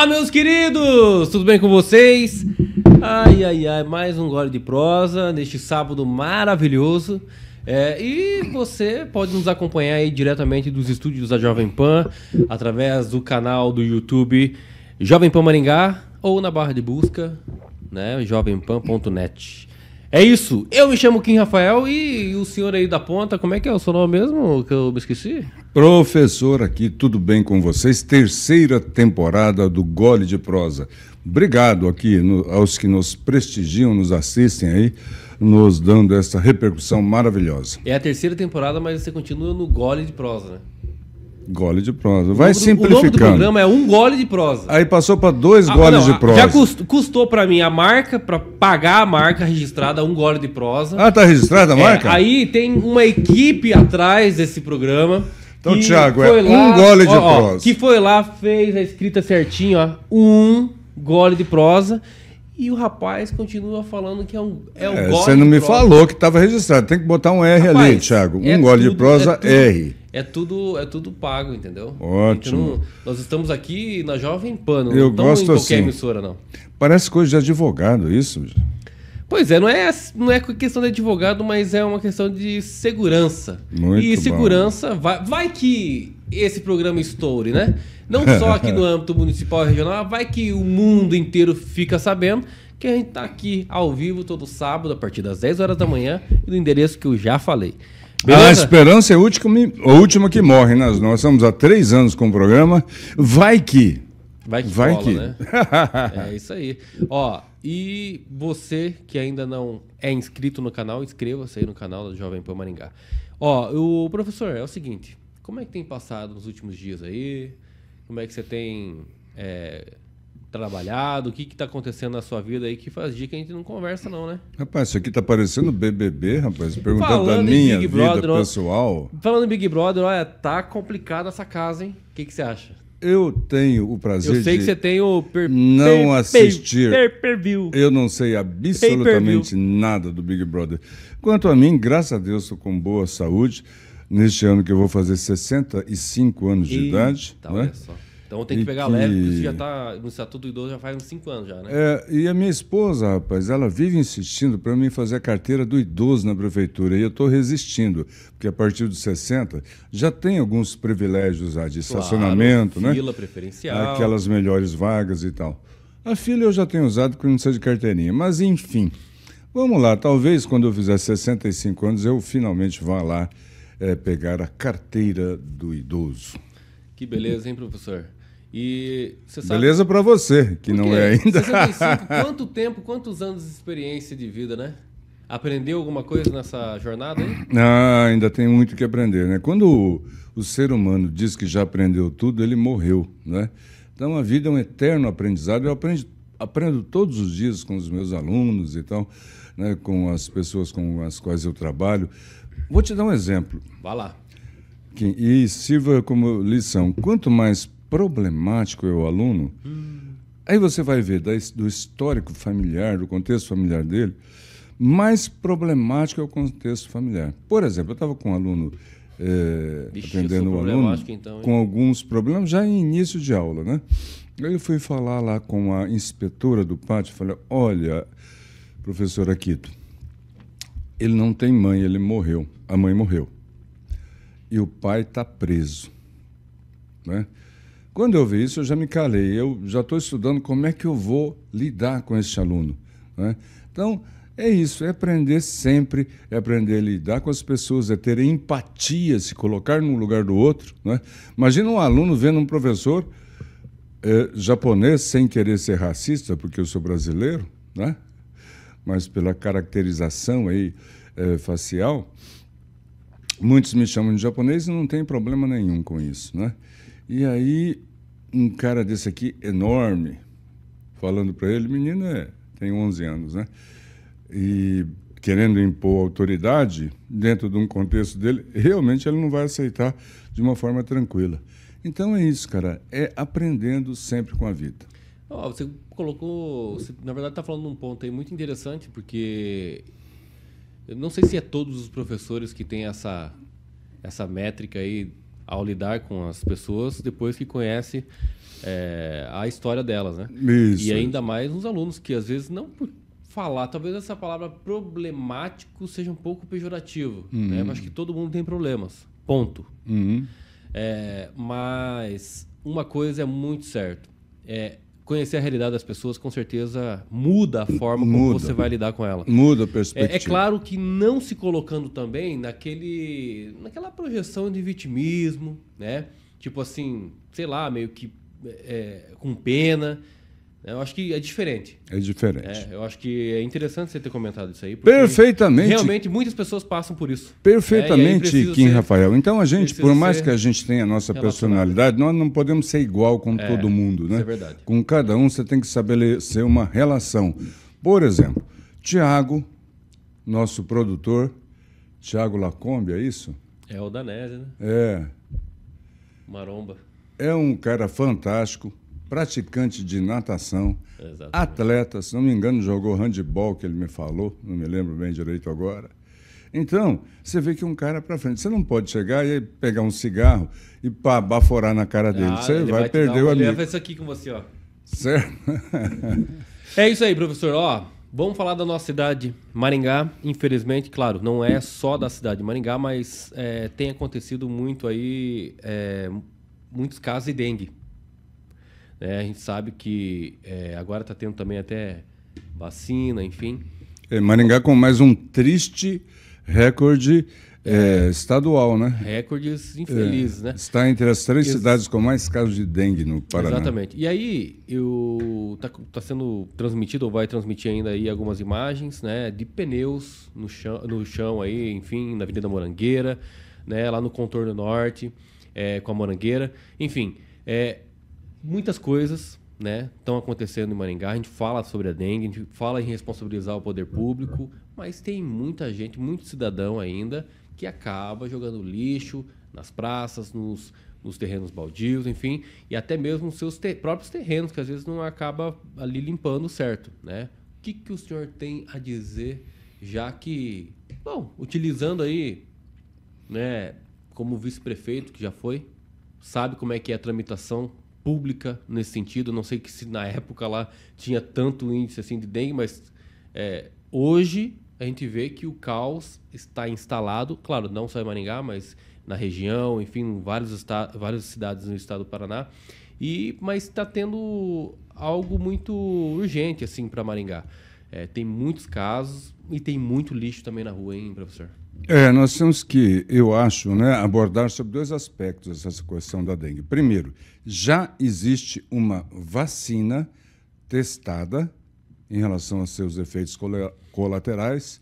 Olá, meus queridos! Tudo bem com vocês? Ai, ai, ai, mais um gole de prosa neste sábado maravilhoso. É, e você pode nos acompanhar aí diretamente dos estúdios da Jovem Pan, através do canal do YouTube Jovem Pan Maringá ou na barra de busca, né, jovempan.net. É isso. Eu me chamo Kim Rafael e, o senhor aí da ponta, como é que é o seu nome mesmo que eu me esqueci? Professor aqui, tudo bem com vocês? Terceira temporada do Gole de Prosa. Obrigado aqui no, aos que nos prestigiam, nos assistem aí, nos dando essa repercussão maravilhosa. É a terceira temporada, mas você continua no Gole de Prosa, né? Gole de prosa. Vai o simplificando. O nome do programa é Um Gole de Prosa. Aí passou para dois ah, goles não, de prosa. Já custou, custou para mim a marca, para pagar a marca registrada, Um Gole de Prosa. Ah, tá registrada a é, marca? É, aí tem uma equipe atrás desse programa. Então, Thiago, é lá, um gole de ó, prosa. Ó, que foi lá, fez a escrita certinho, ó. Um gole de prosa. E o rapaz continua falando que é um, é um é, gole Você não me prosa. falou que estava registrado. Tem que botar um R rapaz, ali, Thiago. É um é gole tudo, de prosa, é R é tudo é tudo pago, entendeu? Ótimo. Então, nós estamos aqui na Jovem Pan, não Eu gosto em qualquer assim. emissora, não. Parece coisa de advogado, isso? Pois é, não é, não é questão de advogado, mas é uma questão de segurança. Muito e segurança, vai, vai que esse programa estoure, né? Não só aqui no âmbito municipal e regional, vai que o mundo inteiro fica sabendo que a gente está aqui ao vivo todo sábado, a partir das 10 horas da manhã, no endereço que eu já falei. Beleza? A esperança é a última, a última que morre, né? Nós estamos há três anos com o programa. Vai que. Vai que. Vai cola, que. Né? é isso aí. Ó, e você que ainda não é inscrito no canal, inscreva-se aí no canal da Jovem Pan Maringá. Ó, o professor, é o seguinte: como é que tem passado nos últimos dias aí? Como é que você tem. É trabalhado? O que está acontecendo na sua vida aí que faz dia que a gente não conversa, não, né? Rapaz, isso aqui tá parecendo BBB, rapaz. Perguntando falando da minha Big vida Brother, pessoal. Falando em Big Brother, olha, tá complicada essa casa, hein? O que, que você acha? Eu tenho o prazer de. Eu sei de que você tem o per, não per, assistir. Per, per, per eu não sei absolutamente nada do Big Brother. Quanto a mim, graças a Deus, estou com boa saúde. Neste ano que eu vou fazer 65 anos de idade. Olha né? só. Então tem que pegar que... leve, porque isso já está no Estatuto do Idoso já faz uns 5 anos já, né? É, e a minha esposa, rapaz, ela vive insistindo para mim fazer a carteira do idoso na prefeitura e eu estou resistindo, porque a partir dos 60 já tem alguns privilégios ah, de claro, estacionamento, fila né? Fila preferencial. Aquelas melhores vagas e tal. A fila eu já tenho usado porque não precisa de carteirinha, mas enfim. Vamos lá, talvez quando eu fizer 65 anos eu finalmente vá lá é, pegar a carteira do idoso. Que beleza, hein, professor? E você sabe, Beleza para você, que não é ainda. 65, quanto tempo, quantos anos de experiência de vida, né? Aprendeu alguma coisa nessa jornada aí? Ah, ainda tem muito que aprender, né? Quando o, o ser humano diz que já aprendeu tudo, ele morreu, né? Então a vida é um eterno aprendizado. Eu aprendo, aprendo todos os dias com os meus alunos e tal, né? com as pessoas com as quais eu trabalho. Vou te dar um exemplo. Vá lá. e sirva como lição. Quanto mais problemático é o aluno. Hum. Aí você vai ver do histórico familiar, do contexto familiar dele, mais problemático é o contexto familiar. Por exemplo, eu estava com um aluno é, Vixe, atendendo um aluno então, com alguns problemas já em início de aula, né? Eu fui falar lá com a inspetora do pátio, falei: "Olha, professor Aquito, ele não tem mãe, ele morreu. A mãe morreu. E o pai está preso, né? Quando eu vi isso, eu já me calei. Eu já estou estudando como é que eu vou lidar com este aluno. Né? Então, é isso, é aprender sempre, é aprender a lidar com as pessoas, é ter empatia, se colocar no lugar do outro. Né? Imagina um aluno vendo um professor é, japonês sem querer ser racista, porque eu sou brasileiro, né? mas pela caracterização aí, é, facial, muitos me chamam de japonês e não tem problema nenhum com isso. Né? E aí, um cara desse aqui, enorme, falando para ele, menino é, tem 11 anos, né? E querendo impor autoridade dentro de um contexto dele, realmente ele não vai aceitar de uma forma tranquila. Então é isso, cara, é aprendendo sempre com a vida. Oh, você colocou, você, na verdade está falando um ponto aí muito interessante, porque eu não sei se é todos os professores que têm essa essa métrica aí ao lidar com as pessoas depois que conhece é, a história delas, né? Isso, e ainda isso. mais os alunos que às vezes não por falar, talvez essa palavra problemático seja um pouco pejorativo, né? uhum. né? Mas acho que todo mundo tem problemas, ponto. Uhum. É, mas uma coisa é muito certo, é conhecer a realidade das pessoas, com certeza muda a forma muda. como você vai lidar com ela. Muda a perspectiva. É, é, claro que não se colocando também naquele, naquela projeção de vitimismo, né? Tipo assim, sei lá, meio que é, com pena. Eu acho que é diferente. É diferente. É, eu acho que é interessante você ter comentado isso aí. Perfeitamente. Realmente muitas pessoas passam por isso. Perfeitamente, né? Kim ser, Rafael. Então a gente, por mais que a gente tenha a nossa personalidade, nós não podemos ser igual com é, todo mundo, né? Isso é verdade. Com cada um você tem que estabelecer uma relação. Por exemplo, Tiago, nosso produtor, Tiago Lacombe, é isso? É o Danese, né? É. Maromba. É um cara fantástico praticante de natação, Exatamente. atleta, se não me engano, jogou handball, que ele me falou, não me lembro bem direito agora. Então, você vê que um cara para frente. Você não pode chegar e pegar um cigarro e pá, baforar na cara dele. Ah, você vai, vai perder o amigo. Leva isso aqui com você, ó. Certo? é isso aí, professor. Ó, vamos falar da nossa cidade, Maringá. Infelizmente, claro, não é só da cidade de Maringá, mas é, tem acontecido muito aí, é, muitos casos de dengue. Né? A gente sabe que é, agora está tendo também até vacina, enfim. É, Maringá com mais um triste recorde é, estadual, né? Recordes infelizes, é, né? Está entre as três Ex cidades com mais casos de dengue no Paraná. Exatamente. E aí, está tá sendo transmitido, ou vai transmitir ainda aí algumas imagens, né? De pneus no chão, no chão aí, enfim, na Avenida Morangueira, né? Lá no contorno norte, é, com a Morangueira. Enfim, é, muitas coisas né, estão acontecendo em Maringá. A gente fala sobre a dengue, a gente fala em responsabilizar o poder público, mas tem muita gente, muito cidadão ainda, que acaba jogando lixo nas praças, nos, nos terrenos baldios, enfim, e até mesmo nos seus próprios terrenos, que às vezes não acaba ali limpando certo. Né? O que, que o senhor tem a dizer, já que, bom, utilizando aí, né, como vice-prefeito que já foi, sabe como é que é a tramitação pública nesse sentido. Não sei que se na época lá tinha tanto índice assim de dengue, mas é, hoje a gente vê que o caos está instalado, claro, não só em Maringá, mas na região, enfim, em vários estados, várias cidades no estado do Paraná. E mas está tendo algo muito urgente assim para Maringá. É, tem muitos casos e tem muito lixo também na rua, hein, professor? É, nós temos que, eu acho, né, abordar sobre dois aspectos essa questão da dengue. Primeiro, já existe uma vacina testada em relação aos seus efeitos colaterais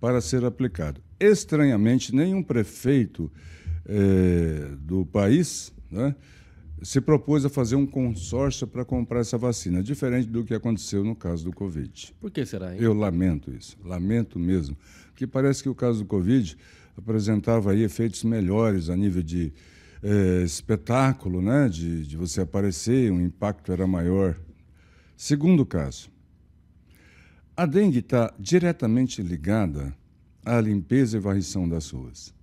para ser aplicado. Estranhamente, nenhum prefeito eh, do país né, se propôs a fazer um consórcio para comprar essa vacina, diferente do que aconteceu no caso do Covid. Por que será? isso? Eu lamento isso, lamento mesmo, porque parece que o caso do Covid apresentava aí efeitos melhores a nível de é, espetáculo, né? De, de você aparecer, o um impacto era maior. Segundo caso, a dengue está diretamente ligada à limpeza e varrição das ruas.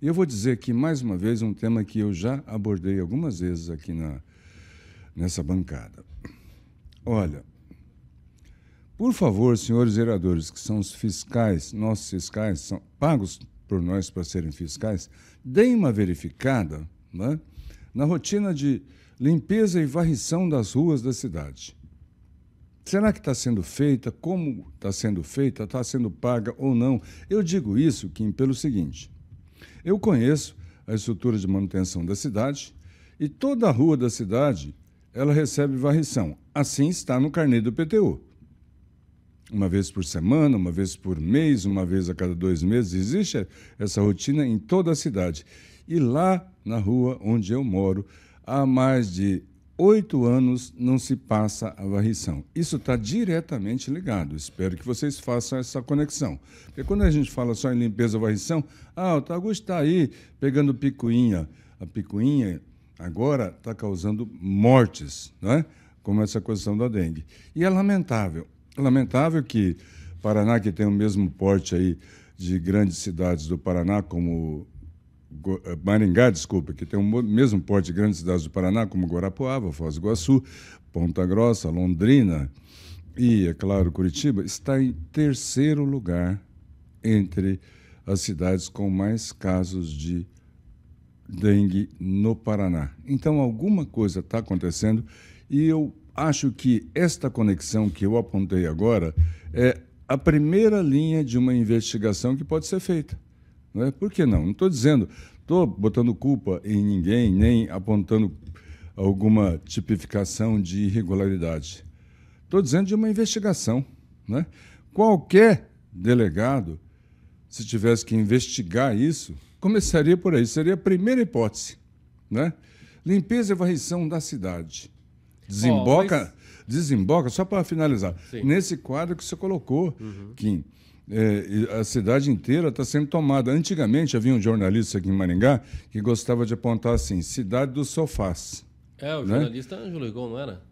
Eu vou dizer aqui mais uma vez um tema que eu já abordei algumas vezes aqui na, nessa bancada. Olha, por favor, senhores vereadores, que são os fiscais, nossos fiscais, são pagos por nós para serem fiscais, deem uma verificada né, na rotina de limpeza e varrição das ruas da cidade. Será que está sendo feita? Como está sendo feita? Está sendo paga ou não? Eu digo isso, Kim, pelo seguinte: eu conheço a estrutura de manutenção da cidade e toda a rua da cidade ela recebe varrição. Assim está no carnê do PTU. Uma vez por semana, uma vez por mês, uma vez a cada dois meses, existe essa rotina em toda a cidade. E lá na rua onde eu moro, há mais de oito anos não se passa a varrição. Isso está diretamente ligado. Espero que vocês façam essa conexão. Porque quando a gente fala só em limpeza varrição, ah, o Tagus está aí pegando picuinha. A picuinha agora está causando mortes, não é? como essa questão da dengue. E é lamentável. É lamentável que Paraná, que tem o mesmo porte aí de grandes cidades do Paraná, como eh, Maringá, desculpa, que tem o mesmo porte de grandes cidades do Paraná, como Guarapuava, Foz do Iguaçu, Ponta Grossa, Londrina e, é claro, Curitiba, está em terceiro lugar entre as cidades com mais casos de dengue no Paraná. Então, alguma coisa está acontecendo e eu acho que esta conexão que eu apontei agora é a primeira linha de uma investigação que pode ser feita né? Por que não? Não estou dizendo, estou botando culpa em ninguém, nem apontando alguma tipificação de irregularidade. Estou dizendo de uma investigação. Né? Qualquer delegado, se tivesse que investigar isso, começaria por aí, seria a primeira hipótese. Né? Limpeza e varrição da cidade. Desemboca, oh, mas... desemboca só para finalizar, Sim. nesse quadro que você colocou, uhum. Kim. É, a cidade inteira está sendo tomada. Antigamente havia um jornalista aqui em Maringá que gostava de apontar assim: cidade dos sofás. É, o né? jornalista Ângelo Rigon, não era?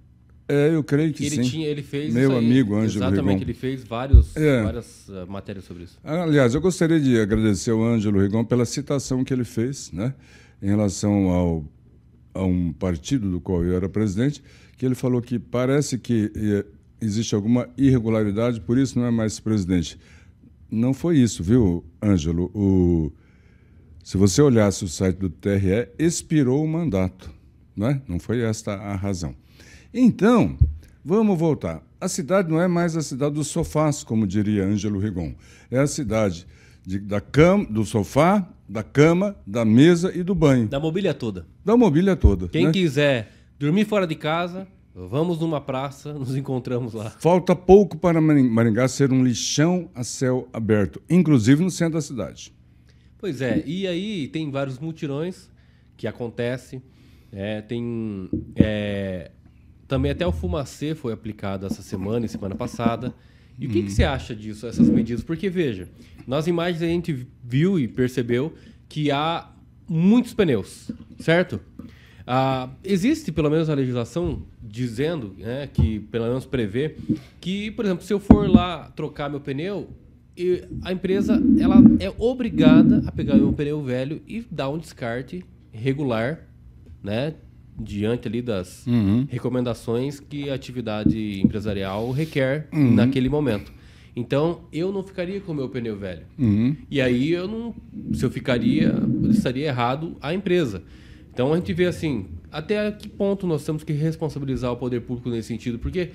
É, eu creio que, ele sim. Tinha, ele fez Meu amigo Ângelo Exatamente, Rigon. ele fez vários, é. várias eh, matérias sobre isso. Aliás, eu gostaria de agradecer ao Ângelo Rigon pela citação que ele fez né, em relação ao, a um partido do qual eu era presidente, que ele falou que parece que eh, existe alguma irregularidade, por isso não é mais presidente não foi isso, viu, Ângelo? O... Se você olhasse o site do TRE, expirou o mandato. Né? Não foi esta a razão. Então, vamos voltar. A cidade não é mais a cidade dos sofás, como diria Ângelo Rigon. É a cidade de, da cama, do sofá, da cama, da mesa e do banho. Da mobília toda. Da mobília toda. Quem né? quiser dormir fora de casa, Vamos numa praça, nos encontramos lá. Falta pouco para Maringá ser um lixão a céu aberto, inclusive no centro da cidade. Pois é, e aí tem vários mutirões que acontece. É, tem é, também até o fumacê foi aplicado essa semana e semana passada. E o que, hum. que uhum. você acha disso, essas medidas? Porque veja, nas imagens a gente viu e percebeu que há muitos pneus, certo? Ah, existe pelo menos a legislação dizendo, né, que pelo menos prevê, que, por exemplo, se eu for lá trocar meu pneu, a empresa ela é obrigada a pegar meu pneu velho e dar um descarte regular, né, diante ali das uhum. recomendações que a atividade empresarial requer uhum. naquele momento. Então, eu não ficaria com o meu pneu velho. Uhum. E aí, eu não, se eu ficaria, eu estaria errado a empresa. Então, a gente vê assim, até que ponto nós temos que responsabilizar o poder público nesse sentido? Porque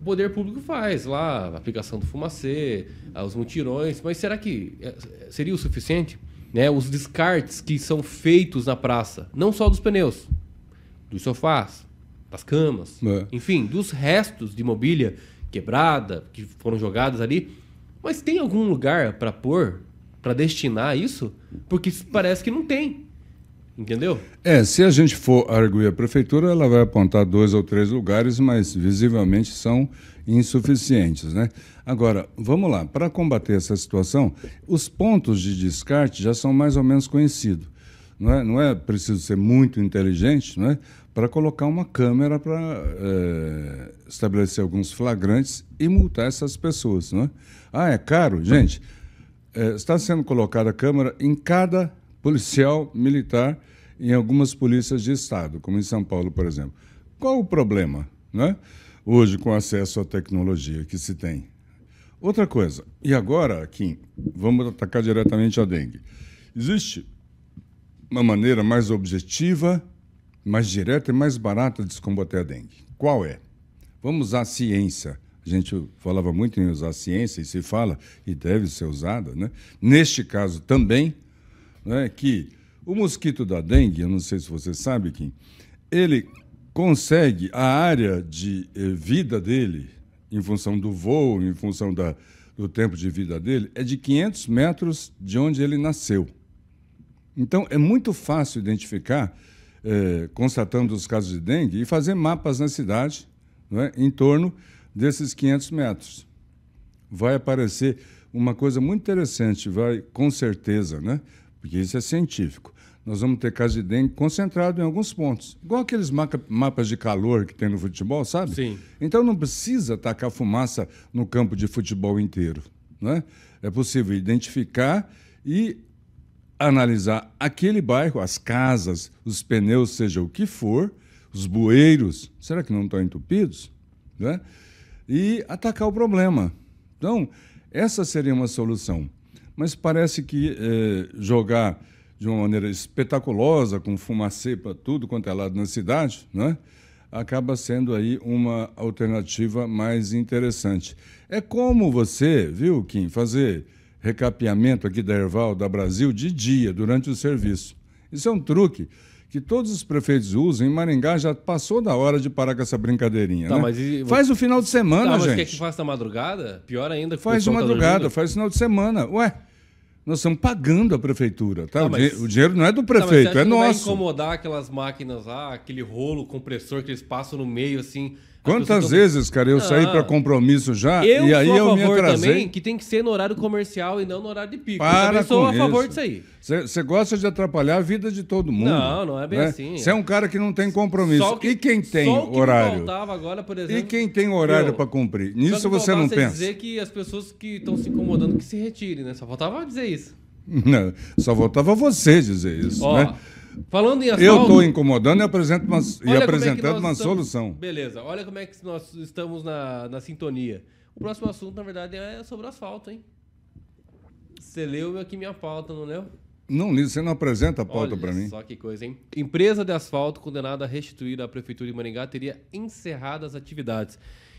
o poder público faz lá a aplicação do fumacê, os mutirões, mas será que é, seria o suficiente? Né, os descartes que são feitos na praça, não só dos pneus, dos sofás, das camas, é. enfim, dos restos de mobília quebrada que foram jogadas ali. Mas tem algum lugar para pôr, para destinar isso? Porque parece que não tem. Entendeu? É, se a gente for arguir a prefeitura, ela vai apontar dois ou três lugares, mas visivelmente são insuficientes, né? Agora, vamos lá, para combater essa situação, os pontos de descarte já são mais ou menos conhecidos. Não é, não é preciso ser muito inteligente, é? Para colocar uma câmera para é, eh, estabelecer alguns flagrantes e multar essas pessoas, não é? Ah, é caro? Gente, é, está sendo colocada a câmera em cada policial militar em algumas polícias de Estado, como em São Paulo, por exemplo. Qual o problema né? hoje com acesso à tecnologia que se tem? Outra coisa, e agora, Kim, vamos atacar diretamente a dengue. Existe uma maneira mais objetiva, mais direta e mais barata de se combater a dengue. Qual é? Vamos usar a ciência. A gente falava muito em usar a ciência e se fala e deve ser usada, né? Neste caso também, né, que o mosquito da dengue, eu não sei se você sabe, Kim, ele consegue a área de eh, vida dele, em função do voo, em função da, do tempo de vida dele, é de 500 metros de onde ele nasceu. Então, é muito fácil identificar, eh, constatando os casos de dengue, e fazer mapas na cidade né, em torno desses 500 metros. Vai aparecer uma coisa muito interessante, vai com certeza, né? porque isso é científico. Nós vamos ter caso de dengue concentrado em alguns pontos. Igual aqueles mapas de calor que tem no futebol, sabe? Sim. Então não precisa tacar fumaça no campo de futebol inteiro. Né? É possível identificar e analisar aquele bairro, as casas, os pneus, seja o que for, os bueiros, será que não estão entupidos? Né? E atacar o problema. Então, essa seria uma solução. Mas parece que é, jogar de uma maneira espetaculosa, com fumacê para tudo quanto é lado na cidade, né? acaba sendo aí uma alternativa mais interessante. É como você, viu, Kim, fazer recapeamento aqui da Erval, da Brasil, de dia, durante o serviço. Isso é um truque que todos os prefeitos usam. Em Maringá já passou da hora de parar com essa brincadeirinha. Tá, né? e... Faz o final de semana, tá, mas é gente. Mas quer que faça na madrugada? Pior ainda. Que faz de tá madrugada, tá faz final de semana. Ué, nós estamos pagando a prefeitura, tá? o, mas... o, dinheiro não é do prefeito, é não, é não nosso. Vai incomodar aquelas máquinas lá, aquele rolo compressor que eles passam no meio assim. Quantas tão... vezes, cara, eu ah, saí para compromisso já eu e aí sou a eu favor me atrasei. também que tem que ser no horário comercial e não no horário de pico. Para eu sou a favor isso. disso aí. Você gosta de atrapalhar a vida de todo mundo. Não, não é bem né? assim. Você é um cara que não tem compromisso. Que, e quem tem que horário? Agora, exemplo, e quem tem horário para cumprir? Nisso você não pensa. dizer que as pessoas que estão se incomodando que se retirem, né? Só faltava dizer isso. Não, só voltava você dizer isso, Ó, né? Falando em asfalto, Eu estou incomodando e, apresento uma, e é apresentando é uma estamos, solução. Beleza, olha como é que nós estamos na, na sintonia. O próximo assunto, na verdade, é sobre asfalto, hein? Você leu aqui minha pauta, não leu? Não li, você não apresenta a pauta para mim. Só que coisa, hein? Empresa de asfalto condenada a restituir à Prefeitura de Maringá teria encerrado as atividades.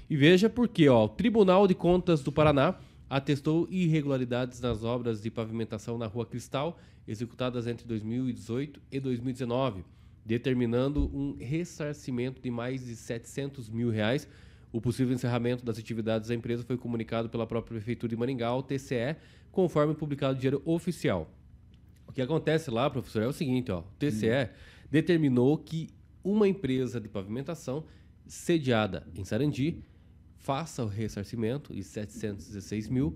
E veja por quê, ó. O Tribunal de Contas do Paraná atestou irregularidades nas obras de pavimentação na Rua Cristal, executadas entre 2018 e 2019, determinando um ressarcimento de mais de 700 mil reais. O possível encerramento das atividades da empresa foi comunicado pela própria Prefeitura de Maringá ao TCE, conforme publicado no Diário Oficial. O que acontece lá, professor, é o seguinte: ó, o TCE hum. determinou que uma empresa de pavimentação sediada em Sarandi faça o ressarcimento e 716 mil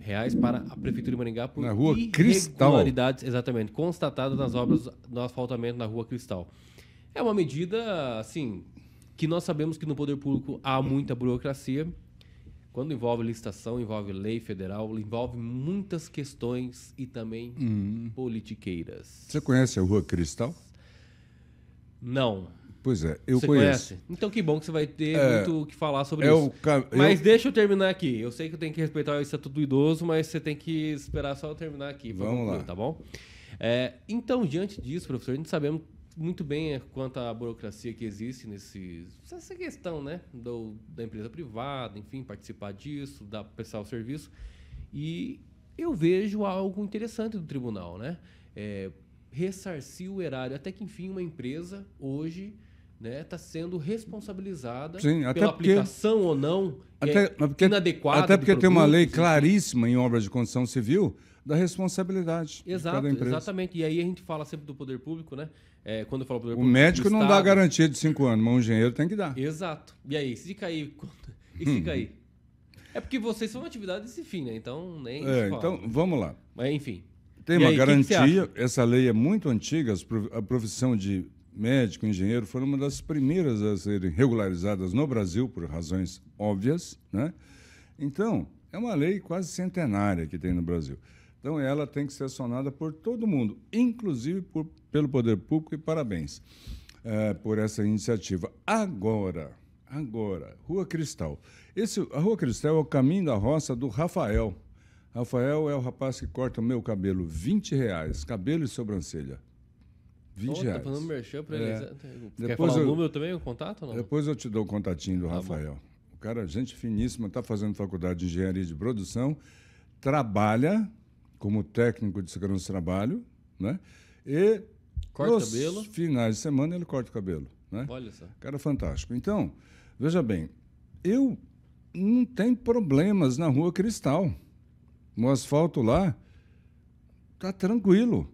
reais para a Prefeitura de Maringá por na rua irregularidades, Cristal. exatamente, constatadas nas obras do asfaltamento na rua Cristal. É uma medida, assim, que nós sabemos que no poder público há muita burocracia. Quando envolve licitação, envolve lei federal, envolve muitas questões e também hum. politiqueiras. Você conhece a Rua Cristal? Não. Pois é, eu você conheço. Conhece? Então que bom que você vai ter é, muito o que falar sobre é isso. Cam... Mas eu... deixa eu terminar aqui. Eu sei que eu tenho que respeitar o Estatuto é do Idoso, mas você tem que esperar só eu terminar aqui. Vamos concluir, lá. Tá bom? É, então, diante disso, professor, a gente sabemos muito bem é, quanto à burocracia que existe nesse, essa questão né? Do, da empresa privada, enfim, participar disso, dar, prestar o serviço. E eu vejo algo interessante do tribunal, né? É, ressarcir o erário. Até que, enfim, uma empresa hoje está né, tá sendo responsabilizada Sim, pela porque, aplicação ou não até, é, porque, inadequada. Até porque produto, tem uma lei claríssima em obras de construção civil da responsabilidade Exato, Exatamente. E aí a gente fala sempre do poder público, né? É, quando eu falo poder o público. O médico não Estado, dá garantia de cinco anos, mas o engenheiro tem que dar. Exato. E aí, se cair. E se hum. cair? É porque vocês são atividades e fim, né? Então, nem. É, então, vamos lá. Mas, enfim. Tem e uma aí, garantia, que que essa lei é muito antiga, a profissão de médico, engenheiro, foram uma das primeiras a serem regularizadas no Brasil, por razões óbvias. Né? Então, é uma lei quase centenária que tem no Brasil. Então, ela tem que ser acionada por todo mundo, inclusive por, pelo poder público, e parabéns é, por essa iniciativa. Agora, agora, Rua Cristal. Esse, a Rua Cristal é o caminho da roça do Rafael. Rafael é o rapaz que corta o meu cabelo, 20 reais, cabelo e sobrancelha. 20 tá reais. Tô merchan pra é. é quer falar eu, o número também, o contato não? Depois eu te dou o contatinho do tá Rafael. Bom. O cara, é gente finíssima, está fazendo faculdade de engenharia de produção, trabalha como técnico de segurança de trabalho, né? E corta nos cabelo. finais de semana ele corta o cabelo, né? Olha só. Cara é fantástico. Então, veja bem, eu não tem problemas na Rua Cristal. No asfalto lá tá tranquilo.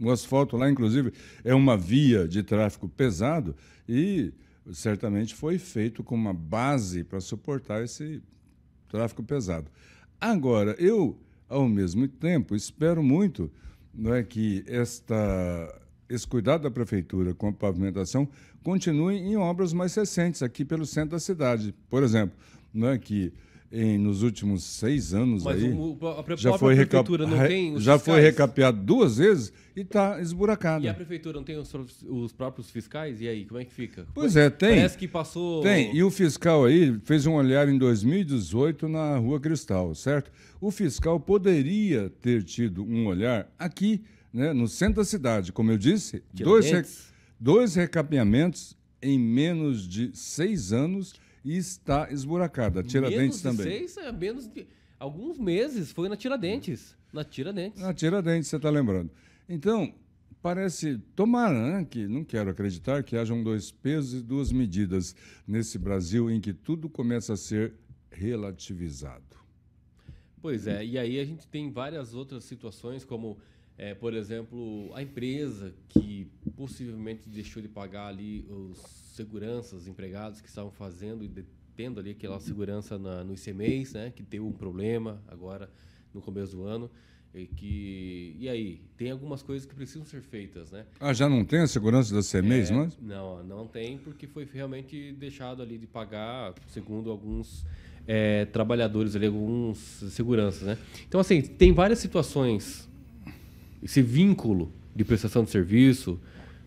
O asfalto lá, inclusive, é uma via de tráfego pesado e certamente foi feito com uma base para suportar esse tráfego pesado. Agora, eu, ao mesmo tempo, espero muito não é, que esta, esse cuidado da prefeitura com a pavimentação continue em obras mais recentes aqui pelo centro da cidade. Por exemplo, não é que em, nos últimos seis anos Mas aí, o, a já foi prefeitura não tem já fiscais? foi recapeado duas vezes e está esburacado. E a prefeitura não tem os, os, próprios fiscais e aí como é que fica? Pois é, tem. Parece que passou. Tem e o fiscal aí fez um olhar em 2018 na Rua Cristal, certo? O fiscal poderia ter tido um olhar aqui, né, no centro da cidade, como eu disse, dois, re... dois recapeamentos em menos de seis anos está esburacada. Tiradentes menos também. Seis, é, menos de alguns meses foi na Tiradentes. Na Tiradentes. Na Tiradentes, você está lembrando. Então, parece tomara né, que não quero acreditar que hajam dois pesos e duas medidas nesse Brasil em que tudo começa a ser relativizado. Pois é, e aí a gente tem várias outras situações como é, por exemplo a empresa que possivelmente deixou de pagar ali os seguranças, empregados que estavam fazendo e detendo ali aquela segurança na, nos CMEs, né, que deu um problema agora no começo do ano. E, que, e aí, tem algumas coisas que precisam ser feitas, né? Ah, já não tem a segurança das CMEs, é, mas? Não, não tem, porque foi realmente deixado ali de pagar, segundo alguns é, trabalhadores ali, alguns seguranças, né? Então, assim, tem várias situações. Esse vínculo de prestação de serviço,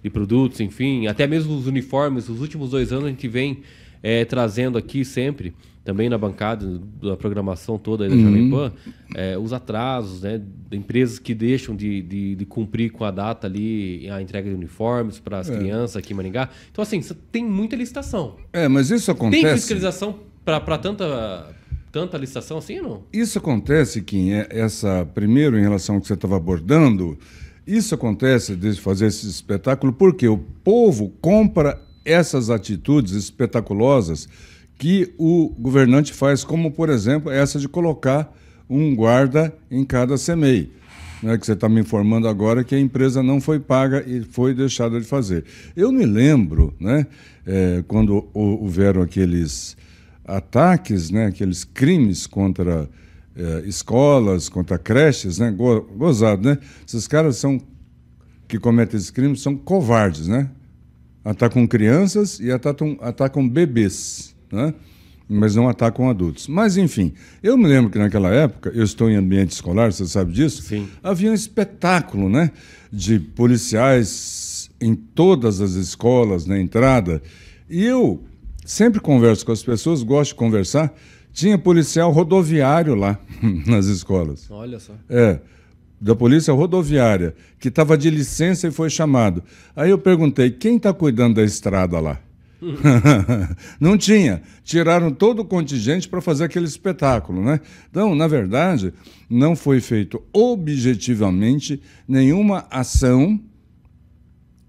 de produtos, enfim, até mesmo os uniformes. Os últimos dois anos a gente vem é, trazendo aqui sempre, também na bancada da programação toda da uhum. Jovem Pan, é, os atrasos, né? De empresas que deixam de, de, de, cumprir com a data ali, a entrega de uniformes para as é. crianças aqui em Maringá. Então, assim, tem muita licitação. É, mas isso acontece. Tem fiscalização para tanta. Tanta licitação assim, não? Isso acontece, Kim, é, essa, primeiro em relação ao que você estava abordando, isso acontece desde fazer esse espetáculo porque o povo compra essas atitudes espetaculosas que o governante faz, como, por exemplo, essa de colocar um guarda em cada semei, Né, que você está me informando agora que a empresa não foi paga e foi deixada de fazer. Eu me lembro, né, é, quando houveram aqueles ataques, né, aqueles crimes contra eh, escolas, contra creches, né? Go, gozado, né? Esses caras são que cometem esses crimes são covardes, né? Atacam crianças e atacam, atacam bebês, né? mas não atacam adultos. Mas, enfim, eu me lembro que naquela época, eu estou em ambiente escolar, você sabe disso? Sim. Havia um espetáculo né, de policiais em todas as escolas, na entrada. E eu sempre converso com as pessoas, gosto de conversar, tinha policial rodoviário lá nas escolas. Olha só. É, da polícia rodoviária, que estava de licença e foi chamado. Aí eu perguntei: quem está cuidando da estrada lá? não tinha. Tiraram todo o contingente para fazer aquele espetáculo, né? Então, na verdade, não foi feito objetivamente nenhuma ação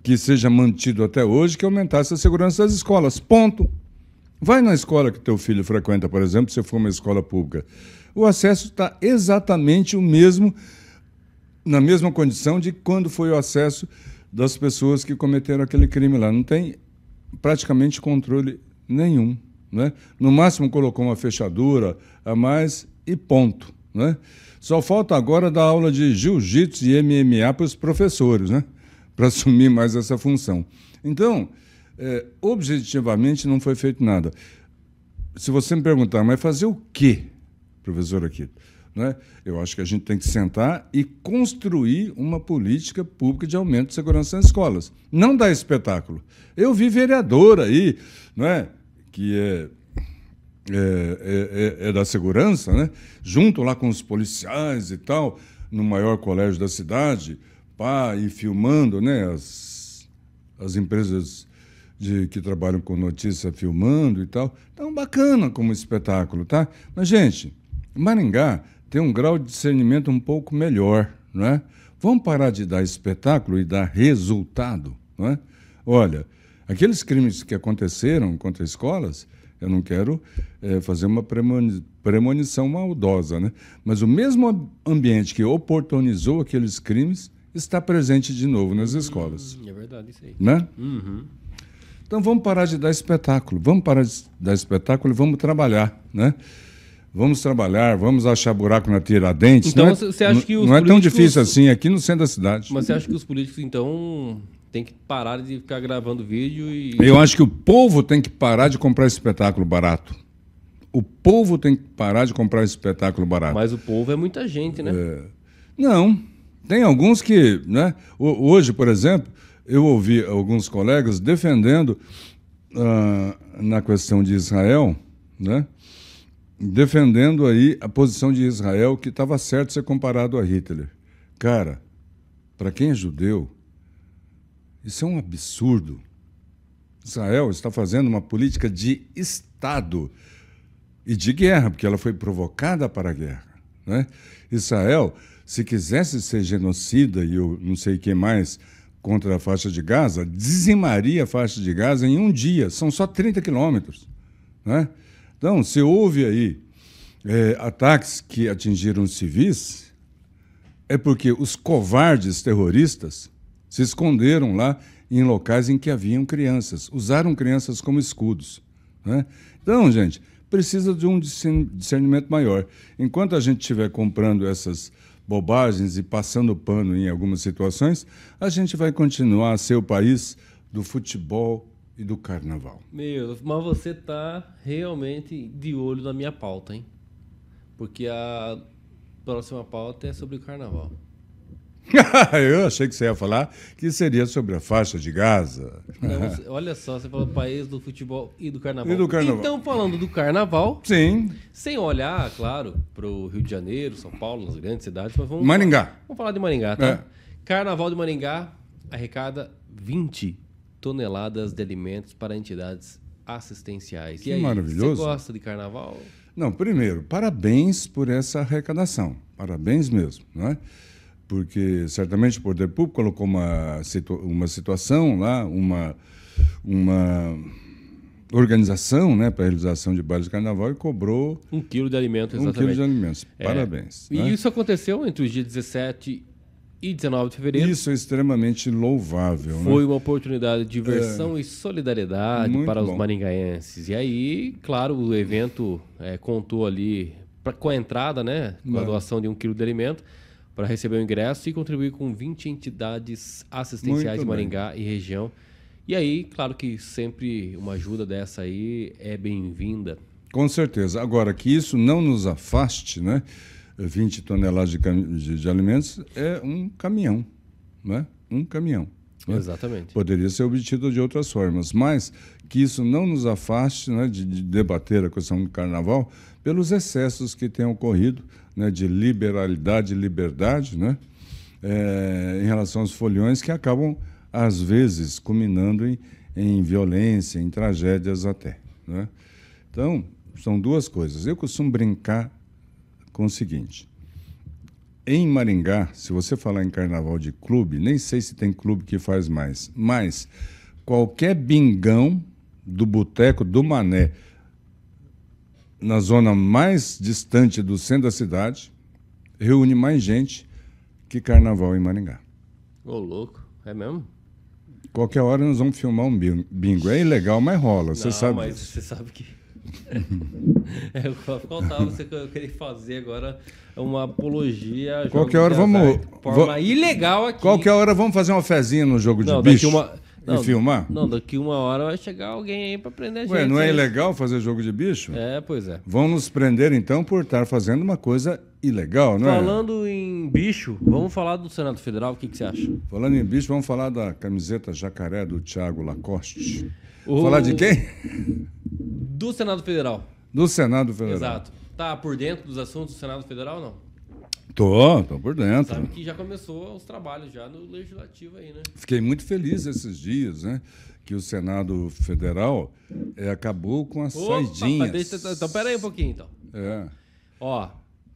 que seja mantido até hoje que aumentasse a segurança das escolas. Ponto. Vai na escola que teu filho frequenta, por exemplo, se for uma escola pública. O acesso está exatamente o mesmo, na mesma condição de quando foi o acesso das pessoas que cometeram aquele crime lá. Não tem praticamente controle nenhum. Né? No máximo colocou uma fechadura a mais e ponto. Né? Só falta agora dar aula de jiu-jitsu e MMA para os professores, né? para assumir mais essa função. Então, é, objetivamente não foi feito nada. Se você me perguntar, mas fazer o quê, professor Aquito? Né? Eu acho que a gente tem que sentar e construir uma política pública de aumento de segurança nas escolas. Não dá espetáculo. Eu vi vereador aí, né? que é, é é, é, é, da segurança, né? junto lá com os policiais e tal, no maior colégio da cidade, pá, e filmando né? as, as empresas de que trabalham com notícia filmando e tal. Então, bacana como espetáculo, tá? Mas, gente, Maringá tem um grau de discernimento um pouco melhor, não é? Vamos parar de dar espetáculo e dar resultado, não é? Olha, aqueles crimes que aconteceram contra escolas, eu não quero é, fazer uma premoni premonição maldosa, né? Mas o mesmo ambiente que oportunizou aqueles crimes está presente de novo nas escolas. Hum, é verdade isso aí. Né? Uhum. Então vamos parar de dar espetáculo, vamos parar de dar espetáculo e vamos trabalhar, né? Vamos trabalhar, vamos achar buraco na Tiradentes. Então, né? você é, acha que os Não é tão difícil assim aqui no centro da cidade. Mas você acha que os políticos, então, tem que parar de ficar gravando vídeo e. Eu acho que o povo tem que parar de comprar espetáculo barato. O povo tem que parar de comprar espetáculo barato. Mas o povo é muita gente, né? É... Não. Tem alguns que. Né? Hoje, por exemplo, eu ouvi alguns colegas defendendo uh, na questão de Israel, né? defendendo aí a posição de Israel que estava certo ser comparado a Hitler. Cara, para quem é judeu, isso é um absurdo. Israel está fazendo uma política de Estado e de guerra, porque ela foi provocada para a guerra. Né? Israel, se quisesse ser genocida e eu não sei quem mais, contra a faixa de Gaza dizimaria a faixa de Gaza em um dia, são só 30 quilômetros. Né? Então, se houve aí é, ataques que atingiram civis, é porque os covardes terroristas se esconderam lá em locais em que haviam crianças, usaram crianças como escudos. Né? Então, gente, precisa de um discernimento maior. Enquanto a gente estiver comprando essas bobagens e passando pano em algumas situações, a gente vai continuar a ser o país do futebol e do carnaval. Meu, mas você tá realmente de olho na minha pauta, hein? Porque a próxima pauta é sobre o carnaval. eu achei que você ia falar que seria sobre a faixa de Gaza. Não, olha só, você falou país do futebol e do carnaval. E do carnaval. Então, falando do carnaval. Sim. Sem olhar, claro, para o Rio de Janeiro, São Paulo, nas grandes cidades. Mas vamos Maringá. Falar, vamos falar de Maringá, tá? É. Carnaval de Maringá arrecada 20 toneladas de alimentos para entidades assistenciais. Que aí, maravilhoso. Você gosta de carnaval? Não, primeiro, parabéns por essa arrecadação. Parabéns mesmo, não é? porque certamente o poder público colocou uma, situa uma situação lá, uma, uma organização né, para a realização de bailes de carnaval e cobrou... Um quilo de alimentos, exatamente. Um quilo de alimentos, é, parabéns. E né? isso aconteceu entre os dias 17 e 19 de fevereiro. Isso é extremamente louvável. Né? Foi né? uma oportunidade de diversão é, e solidariedade para bom. os maringaenses. E aí, claro, o evento é, contou ali pra, com a entrada, né, com a doação de um quilo de alimento para receber o ingresso e contribuir com 20 entidades assistenciais Muito de Maringá bem. e região. E aí, claro que sempre uma ajuda dessa aí é bem-vinda. Com certeza. Agora, que isso não nos afaste, né? 20 toneladas de, de, de alimentos é um caminhão, né? Um caminhão. Né? Exatamente. Poderia ser obtido de outras formas, mas que isso não nos afaste né, de, de, debater a questão do carnaval pelos excessos que têm ocorrido né, de liberalidade e liberdade né, é, em relação aos foliões que acabam, às vezes, culminando em, em violência, em tragédias até. Né. Então, são duas coisas. Eu costumo brincar com o seguinte. Em Maringá, se você falar em carnaval de clube, nem sei se tem clube que faz mais, mas qualquer bingão do Boteco do Mané, na zona mais distante do centro da cidade, reúne mais gente que carnaval em Maringá. Ô, oh, louco, é mesmo? Qualquer hora nós vamos filmar um bingo. É ilegal, mas rola, você sabe. Mas você sabe que. é, faltava você que eu queria fazer agora uma apologia. Qualquer hora vamos. Forma Vou... ilegal aqui. Qualquer hora vamos fazer uma fezinha no jogo de Não, bicho. Uma não, e filmar? Não, daqui uma hora vai chegar alguém aí para prender a gente. Ué, não é ilegal fazer jogo de bicho? É, pois é. Vamos nos prender então por estar fazendo uma coisa ilegal, não? É? Falando é? em bicho, vamos falar do Senado Federal, o que, que você acha? Falando em bicho, vamos falar da camiseta jacaré do Tiago Lacoste. O... Falar de quem? Do Senado Federal. Do Senado Federal. Exato. Tá por dentro dos assuntos do Senado Federal ou não? Tô, tô por dentro. Sabe que já começou os trabalhos já no legislativo aí, né? Fiquei muito feliz esses dias, né? Que o Senado Federal é, acabou com as saidinhas. então, pera aí um pouquinho, então. É. Ó,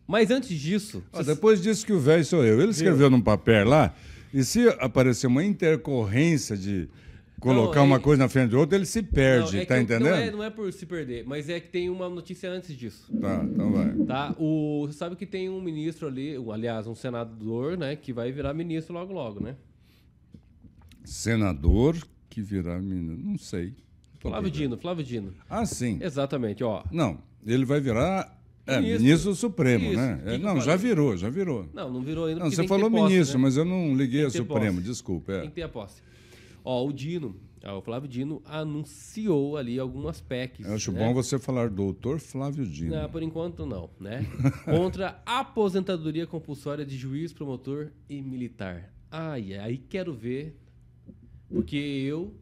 mas antes disso. Ó, Depois disso que o velho sou eu. Ele escreveu Viu? num papel lá, e se aparecer uma intercorrência de colocar uma é coisa na frente de outra ele se perde, não, é tá entendendo? Não é, não é, por se perder, mas é que tem uma notícia antes disso. Tá, então vai. Tá, o, você sabe que tem um ministro ali, aliás, um senador, né, que vai virar ministro logo logo, né? Senador que virá ministro, não sei. Flávio Dino, Flávio Dino. Ah, sim. Exatamente, ó. Não, ele vai virar é, ministro, ministro Supremo, isso, né? É, não, já virou, já virou. Não, não virou ainda. Não, você falou posse, ministro, né? mas eu não liguei a Supremo, posse. desculpa. É. Tem que ter a posse. Ó, o Dino, ó, o Flávio Dino anunciou ali algumas PECs. Eu acho né? bom você falar doutor Flávio Dino. Não, por enquanto não, né? Contra a aposentadoria compulsória de juiz, promotor e militar. Ai, aí quero ver, porque eu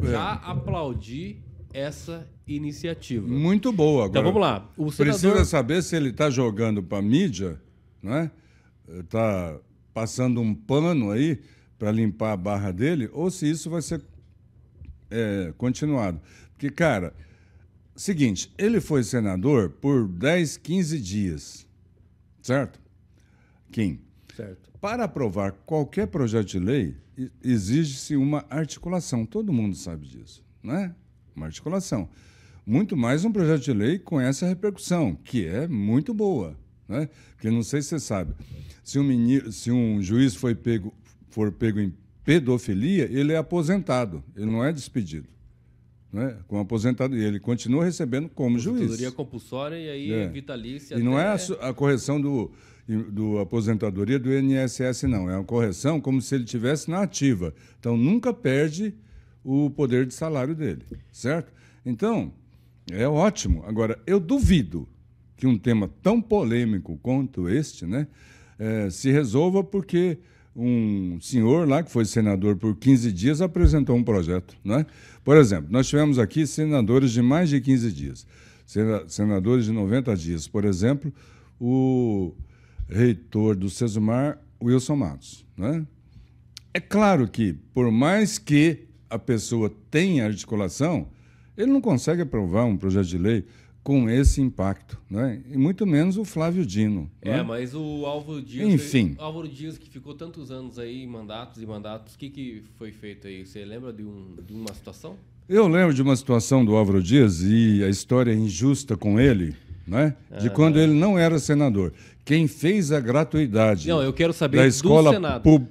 é. já é. aplaudi essa iniciativa. Muito boa. Então, agora, então vamos lá. O senador... Precisa saber se ele está jogando para a mídia, né? Está passando um pano aí para limpar a barra dele ou se isso vai ser é, continuado. Porque, cara, seguinte, ele foi senador por 10, 15 dias, certo? Kim. Certo. Para aprovar qualquer projeto de lei, exige-se uma articulação. Todo mundo sabe disso, né? Uma articulação. Muito mais um projeto de lei com essa repercussão, que é muito boa. Né? Porque não sei se você sabe, se um, menino, se um juiz foi pego for pego em pedofilia, ele é aposentado, ele não é despedido. Né? Com aposentadoria, ele continua recebendo como juiz. Aposentadoria compulsória e aí é. vitalícia. E até... não é a, a correção do, do aposentadoria do INSS, não. É uma correção como se ele tivesse na ativa. Então, nunca perde o poder de salário dele, certo? Então, é ótimo. Agora, eu duvido que um tema tão polêmico quanto este né, é, se resolva porque um senhor lá que foi senador por 15 dias apresentou um projeto. Né? Por exemplo, nós tivemos aqui senadores de mais de 15 dias, senadores de 90 dias. Por exemplo, o reitor do SESUMAR, Wilson Matos. Né? É claro que, por mais que a pessoa tenha articulação, ele não consegue aprovar um projeto de lei com esse impacto, né? E muito menos o Flávio Dino. É, né? mas o Álvaro Dias, enfim, foi, Álvaro Dias que ficou tantos anos aí, mandatos e mandatos, o que, que foi feito aí? Você lembra de, um, de uma situação? Eu lembro de uma situação do Álvaro Dias e a história é injusta com ele, né? De ah, quando ele não era senador. Quem fez a gratuidade? Não, eu quero saber da escola,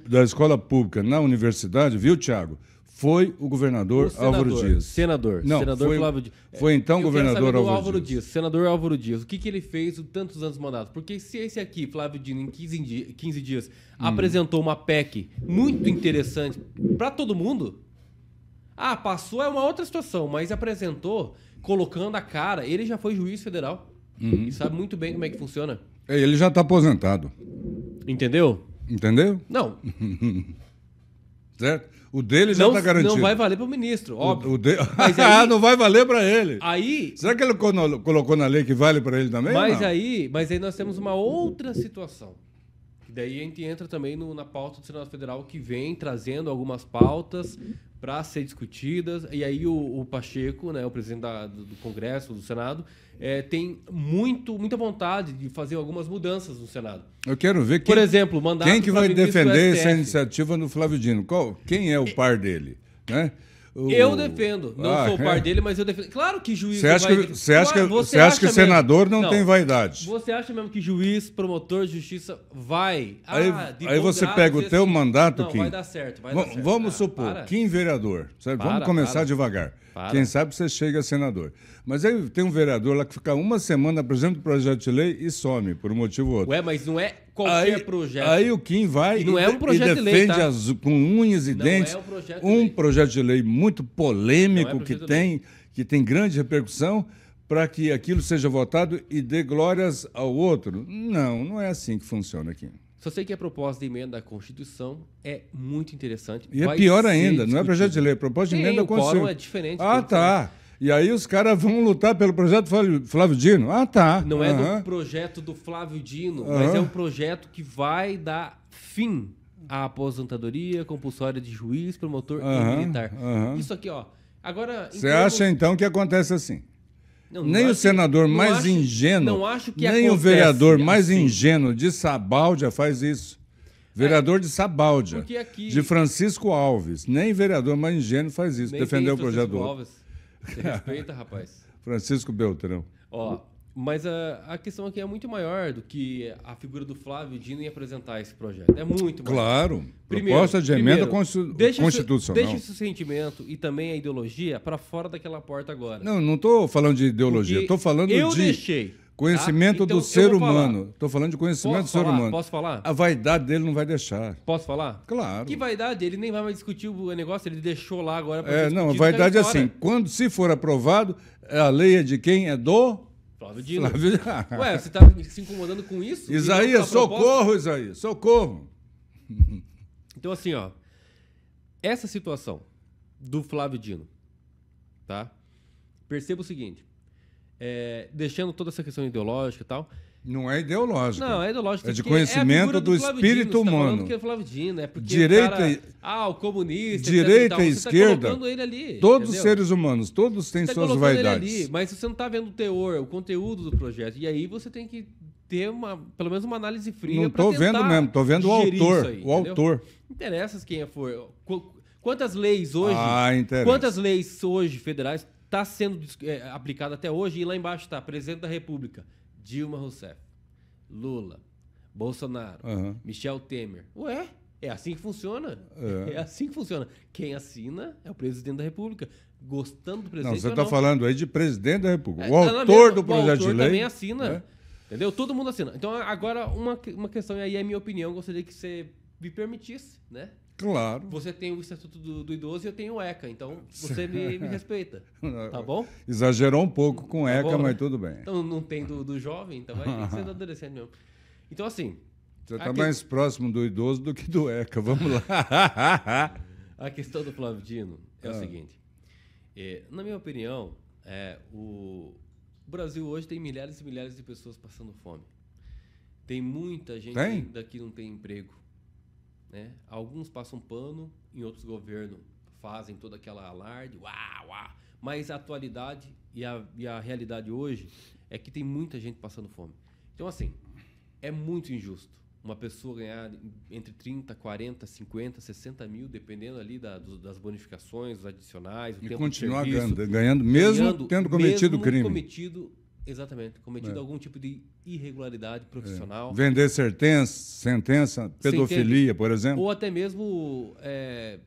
da escola pública na universidade, viu, Tiago? Foi o governador o Álvaro Dias. Senador. Não, senador foi, Flávio Dias. Foi então Eu governador Álvaro, Álvaro Dias. Dias. Senador Álvaro Dias. O que, que ele fez o tantos anos mandato? Porque se esse aqui, Flávio Dino, em 15 dias, 15 dias hum. apresentou uma PEC muito interessante para todo mundo. Ah, passou é uma outra situação, mas apresentou colocando a cara. Ele já foi juiz federal uhum. e sabe muito bem como é que funciona. É, ele já está aposentado. Entendeu? Entendeu? Não. certo? O dele já está garantido. Não vai valer para o ministro, óbvio. O, de... mas aí, ah, não vai valer para ele. Aí, Será que ele colocou na lei que vale para ele também? Mas aí, mas aí nós temos uma outra situação daí a gente entra também no, na pauta do Senado Federal que vem trazendo algumas pautas para ser discutidas. E aí o, o Pacheco, né, o presidente da, do, Congresso, do Senado, é, tem muito, muita vontade de fazer algumas mudanças no Senado. Eu quero ver quem, Por exemplo, mandar quem que vai defender essa iniciativa no Flávio Dino. Qual, quem é o par dele? Né? Eu uh. defendo. Não ah, sou par é? dele, mas eu defendo. Claro que juiz. Você acha, vai... que, você acha, que, acha que senador não, tem vaidade? Você acha mesmo que juiz, promotor de justiça vai. Aí, ah, aí você pega o teu assim, mandato, não, Vai dar certo, vai dar certo. Vamos ah, supor, para. Kim vereador. Para, Vamos começar para. devagar. Quem sabe você chega a senador. Mas aí tem um vereador lá que fica uma semana apresenta o projeto de lei e some, por um motivo ou outro. Ué, mas não é qualquer aí, projeto. Aí o Kim vai e, não é um projeto e defende de lei, tá? as, com unhas e não dentes é um, projeto, um de projeto de lei muito polêmico é que, tem, que tem grande repercussão para que aquilo seja votado e dê glórias ao outro. Não, não é assim que funciona aqui. Só sei que a proposta de emenda à Constituição é muito interessante. E é Vai é pior ainda, discutido. não é projeto de lei, é proposta de Sim, emenda à é Constituição. O é diferente. Ah, tá. E aí os caras vão lutar pelo projeto Flávio Dino. Ah, tá. Não uhum. é do projeto do Flávio Dino, uhum. mas é um projeto que vai dar fim à aposentadoria compulsória de juiz, promotor uhum. e militar. Isso aqui, ó. Agora. Você termos... acha então que acontece assim? Não, nem não o acho, senador mais acho, ingênuo, nem o vereador assim. mais ingênuo de Sabáudia faz isso. Vereador é, de Sabáudia, aqui... de Francisco Alves, nem vereador mais ingênuo faz isso, defender o projeto do outro. Alves. Você respeita, rapaz. Francisco Beltrão. Ó, mas a, a questão aqui é muito maior do que a figura do Flávio Dino em apresentar esse projeto. É muito maior. Claro. Primeiro, proposta de emenda primeiro, constitucional. deixa esse sentimento e também a ideologia para fora daquela porta agora. Não, não estou falando de ideologia. Estou falando eu de... Eu deixei. Conhecimento ah, então, do ser humano. Estou falando de conhecimento posso do falar? ser humano. Posso falar? A vaidade dele não vai deixar. Posso falar? Claro. Que vaidade? Ele nem vai mais discutir o negócio, ele deixou lá agora para É, não, a então vaidade é assim. Quando se for aprovado, é a lei é de quem? É do. Flávio Dino. Flávio... Ué, você está se incomodando com isso? Isaías, tá socorro, Isaías, socorro. Então, assim, ó. Essa situação do Flávio Dino, tá? Perceba o seguinte é, deixando toda essa questão ideológica e tal. Não é ideológico. Não, é ideológico. É de é conhecimento é do, do espírito humano. Tá falando que é, é porque direita, o cara, ah, o comunista, direita e tá esquerda. Tá ali, todos os seres humanos, todos têm tá suas vaidades. Ele ali, mas você não está vendo o teor, o conteúdo do projeto. E aí você tem que ter uma, pelo menos uma análise fria. Não tô vendo mesmo, tô vendo o autor, aí, o entendeu? autor. Não interessa quem é for. Quantas leis hoje? Ah, interessa. Quantas leis hoje federais está sendo é, aplicado até hoje, e lá embaixo está presidente da República, Dilma Rousseff, Lula, Bolsonaro, uhum. Michel Temer. Ué? É assim que funciona. É. é. assim que funciona. Quem assina é o presidente da República. Gostando do presidente. Tá não, você está falando aí de presidente da República. É, o autor mesma, do projeto de lei. O autor também assina. Né? Entendeu? Todo mundo assina. Então, agora, uma, uma questão, e aí é a minha opinião, gostaria que você me permitisse, né? Claro. Você tem o Estatuto do, do Idoso e eu tenho o ECA, então você me, me respeita. Tá bom? Exagerou um pouco com o ECA, tá mas tudo bem. Então não tem do, do jovem, então vai ter que ser do adolescente mesmo. Então, assim. Você está que... mais próximo do idoso do que do ECA, vamos lá. a questão do Flavidino é ah. o seguinte: é, na minha opinião, é, o, Brasil hoje tem milhares e milhares de pessoas passando fome. Tem muita gente tem? que não tem emprego. Né? Alguns passam pano, em outros governos fazem toda aquela alarde, uau, uau. Mas a atualidade e a, e a realidade hoje é que tem muita gente passando fome. Então, assim, é muito injusto uma pessoa ganhar entre 30, 40, 50, 60 mil, dependendo ali da, das bonificações, os adicionais, o e tempo continuar de serviço, ganhando, ganhando, mesmo ganhando, tendo cometido mesmo crime. cometido Exatamente, cometido é. algum tipo de irregularidade profissional. É. Vender sentença, pedofilia, por exemplo. Ou até mesmo, é,